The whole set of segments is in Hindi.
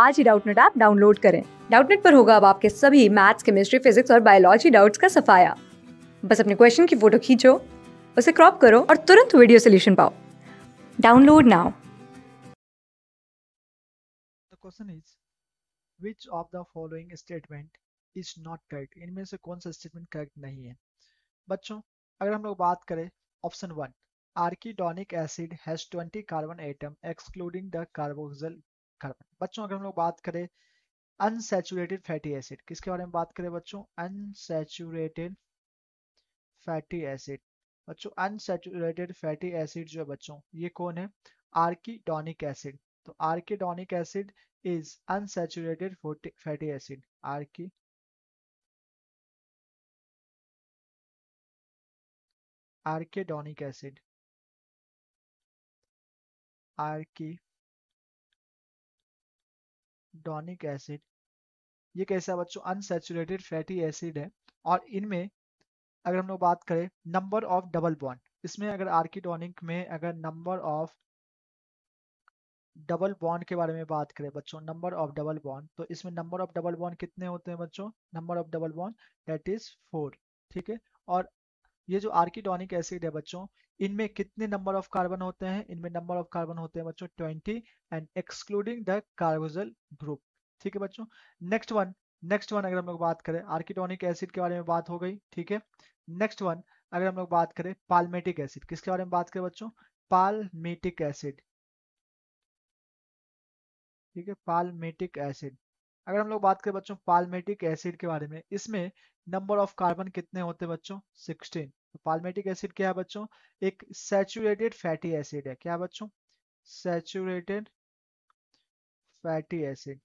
आज ही डाउटनेट ऐप डाउनलोड करें डाउटनेट पर होगा अब आपके सभी मैथ्स केमिस्ट्री फिजिक्स और बायोलॉजी डाउट्स का सफाया बस अपने क्वेश्चन की फोटो खींचो उसे क्रॉप करो और तुरंत वीडियो सोल्यूशन पाओ download now question is which of the following statement is not correct इनमें से कौन सा स्टेटमेंट करेक्ट नहीं है बच्चों अगर हम लोग बात करें option one arachidonic acid has 20 carbon atom excluding the carboxyl carbon बच्चों अगर हम लोग बात करें अनसेचुरेटेड फैटी एसिड किसके बारे में बात करें बच्चों अनसेचुरेटेड फैटी एसिड बच्चों अनसेचुरेटेड फैटी एसिड जो है बच्चों ये कौन है आर्किडोनिक एसिड तो arachidonic acid is unsaturated fatty acid arachi arachidonic acid arachi acetonic acid ये कैसा है बच्चों अनसेचुरेटेड फैटी एसिड है और इनमें अगर हम लोग बात करें नंबर ऑफ डबल बॉन्ड इसमें अगर आर्किटोनिक में अगर नंबर ऑफ डबल बॉन्ड के बारे में बात करें बच्चों नंबर ऑफ डबल बॉन्ड तो इसमें नंबर ऑफ डबल बॉन्ड कितने होते हैं बच्चों number of double bond that is four ठीक है और ये जो आर्किटोनिक एसिड है बच्चों इनमें कितने नंबर ऑफ कार्बन होते हैं इनमें नंबर ऑफ कार्बन होते हैं बच्चों twenty and excluding the carboxyl group ठीक है बच्चों नेक्स्ट वन नेक्स्ट वन अगर हम लोग बात करें आर्किटोनिक एसिड के बारे में बात हो गई ठीक है नेक्स्ट वन अगर हम लोग बात करें पालमेटिक एसिड किसके बारे में बात करें बच्चों पालमेटिक एसिड ठीक है पालमेटिक एसिड अगर हम लोग बात करें बच्चों पालमेटिक एसिड के बारे में इसमें नंबर ऑफ कार्बन कितने होते हैं बच्चों सिक्सटीन तो पाल्मेटिक एसिड क्या है बच्चों एक सेचुरेटेड फैटी एसिड है क्या बच्चों saturated fatty acid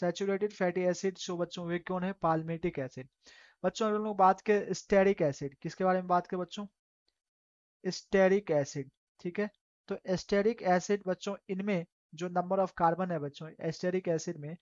saturated fatty acid जो बच्चों वे कौन है पाल्मेटिक एसिड बच्चों अगर लोग बात के स्टेरिक एसिड किसके बारे में बात करें बच्चों स्टेरिक एसिड ठीक है तो एस्टेरिक एसिड बच्चों इनमें जो नंबर ऑफ कार्बन है बच्चों एस्टेरिक एसिड में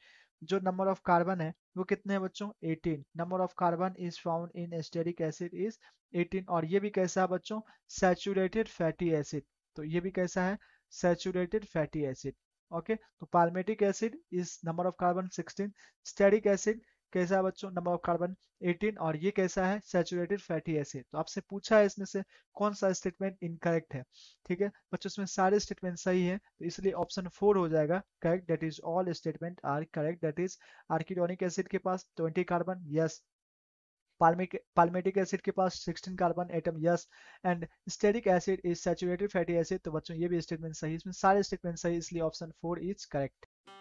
जो नंबर ऑफ कार्बन है वो कितने हैं बच्चों 18 number of carbon is found in stearic acid is 18 और ये भी कैसा है बच्चों सैचुरेटेड फैटी एसिड तो ये भी कैसा है सैचुरेटेड फैटी एसिड ओके तो palmitic acid is number of carbon 16 stearic acid कैसा है बच्चों नंबर ऑफ कार्बन 18 और ये कैसा है सेचुरेटेड फैटी एसिड तो आपसे पूछा है इसमें से कौन सा स्टेटमेंट इनकरेक्ट है ठीक है बच्चों इसमें सारे स्टेटमेंट सही है तो इसलिए ऑप्शन फोर हो जाएगा correct that is all statement are correct that is arachidonic acid के पास twenty carbon yes palmitic acid के पास 16 carbon atom yes and stearic acid is saturated fatty acid तो बच्चों ये भी स्टेटमेंट सही इसमें सारे स्टेटमेंट सही इसलिए ऑप्शन फोर इज करेक्ट